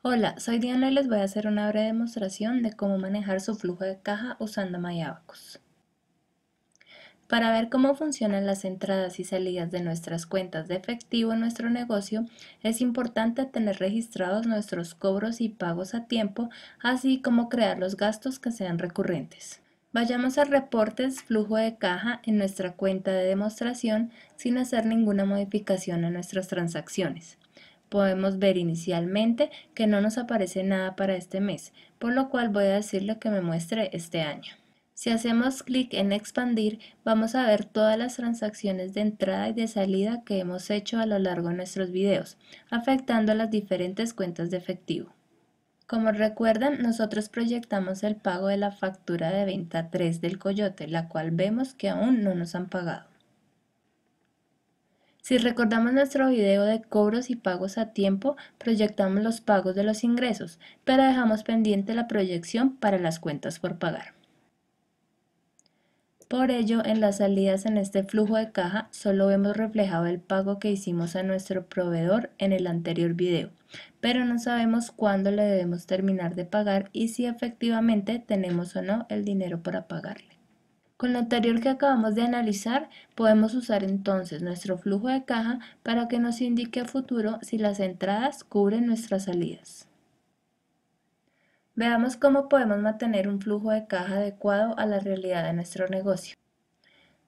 Hola, soy Diana y les voy a hacer una breve demostración de cómo manejar su flujo de caja usando MyAbacus. Para ver cómo funcionan las entradas y salidas de nuestras cuentas de efectivo en nuestro negocio, es importante tener registrados nuestros cobros y pagos a tiempo, así como crear los gastos que sean recurrentes. Vayamos a reportes flujo de caja en nuestra cuenta de demostración sin hacer ninguna modificación a nuestras transacciones podemos ver inicialmente que no nos aparece nada para este mes, por lo cual voy a decir lo que me muestre este año. Si hacemos clic en expandir, vamos a ver todas las transacciones de entrada y de salida que hemos hecho a lo largo de nuestros videos, afectando las diferentes cuentas de efectivo. Como recuerdan, nosotros proyectamos el pago de la factura de venta 3 del Coyote, la cual vemos que aún no nos han pagado. Si recordamos nuestro video de cobros y pagos a tiempo, proyectamos los pagos de los ingresos, pero dejamos pendiente la proyección para las cuentas por pagar. Por ello, en las salidas en este flujo de caja solo vemos reflejado el pago que hicimos a nuestro proveedor en el anterior video, pero no sabemos cuándo le debemos terminar de pagar y si efectivamente tenemos o no el dinero para pagarle. Con lo anterior que acabamos de analizar, podemos usar entonces nuestro flujo de caja para que nos indique a futuro si las entradas cubren nuestras salidas. Veamos cómo podemos mantener un flujo de caja adecuado a la realidad de nuestro negocio.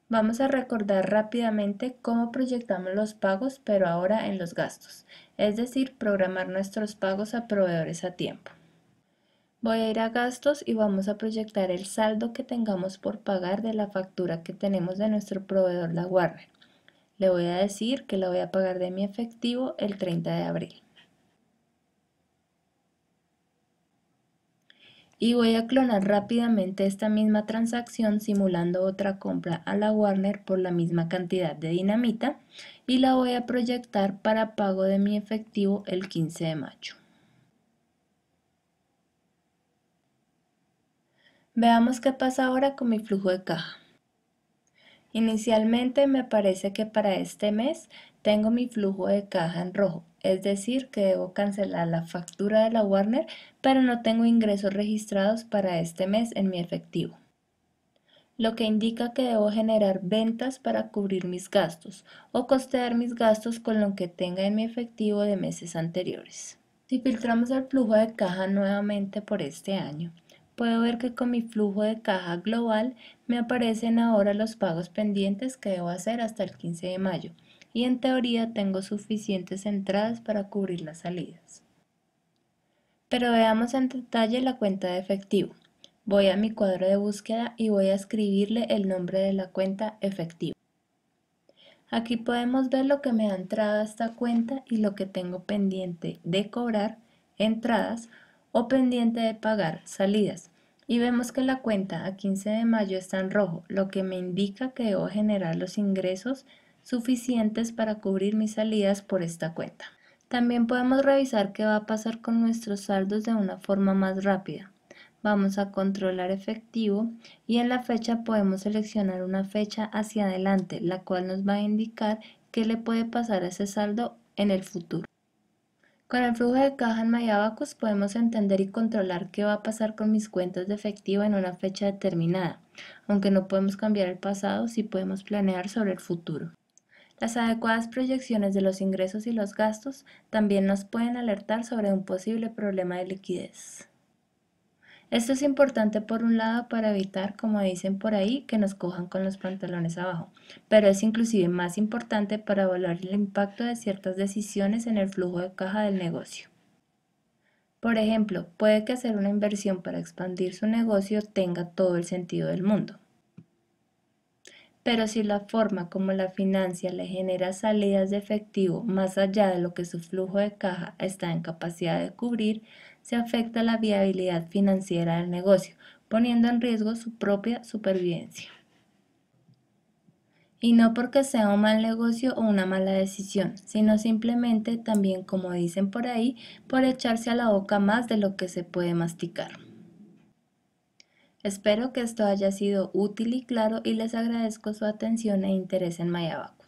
Vamos a recordar rápidamente cómo proyectamos los pagos, pero ahora en los gastos, es decir, programar nuestros pagos a proveedores a tiempo. Voy a ir a gastos y vamos a proyectar el saldo que tengamos por pagar de la factura que tenemos de nuestro proveedor La Warner. Le voy a decir que la voy a pagar de mi efectivo el 30 de abril. Y voy a clonar rápidamente esta misma transacción simulando otra compra a la Warner por la misma cantidad de dinamita y la voy a proyectar para pago de mi efectivo el 15 de mayo. Veamos qué pasa ahora con mi flujo de caja. Inicialmente me parece que para este mes tengo mi flujo de caja en rojo, es decir, que debo cancelar la factura de la Warner, pero no tengo ingresos registrados para este mes en mi efectivo lo que indica que debo generar ventas para cubrir mis gastos o costear mis gastos con lo que tenga en mi efectivo de meses anteriores. Si filtramos el flujo de caja nuevamente por este año, puedo ver que con mi flujo de caja global me aparecen ahora los pagos pendientes que debo hacer hasta el 15 de mayo y en teoría tengo suficientes entradas para cubrir las salidas. Pero veamos en detalle la cuenta de efectivo. Voy a mi cuadro de búsqueda y voy a escribirle el nombre de la cuenta efectivo. Aquí podemos ver lo que me ha entrado a esta cuenta y lo que tengo pendiente de cobrar entradas o pendiente de pagar, salidas, y vemos que la cuenta a 15 de mayo está en rojo, lo que me indica que debo generar los ingresos suficientes para cubrir mis salidas por esta cuenta. También podemos revisar qué va a pasar con nuestros saldos de una forma más rápida. Vamos a controlar efectivo y en la fecha podemos seleccionar una fecha hacia adelante, la cual nos va a indicar qué le puede pasar a ese saldo en el futuro. Con el flujo de caja en mayabacos podemos entender y controlar qué va a pasar con mis cuentas de efectivo en una fecha determinada. Aunque no podemos cambiar el pasado, si podemos planear sobre el futuro. Las adecuadas proyecciones de los ingresos y los gastos también nos pueden alertar sobre un posible problema de liquidez. Esto es importante por un lado para evitar, como dicen por ahí, que nos cojan con los pantalones abajo, pero es inclusive más importante para evaluar el impacto de ciertas decisiones en el flujo de caja del negocio. Por ejemplo, puede que hacer una inversión para expandir su negocio tenga todo el sentido del mundo, pero si la forma como la financia le genera salidas de efectivo más allá de lo que su flujo de caja está en capacidad de cubrir, se afecta la viabilidad financiera del negocio, poniendo en riesgo su propia supervivencia. Y no porque sea un mal negocio o una mala decisión, sino simplemente también, como dicen por ahí, por echarse a la boca más de lo que se puede masticar. Espero que esto haya sido útil y claro y les agradezco su atención e interés en Mayabaco.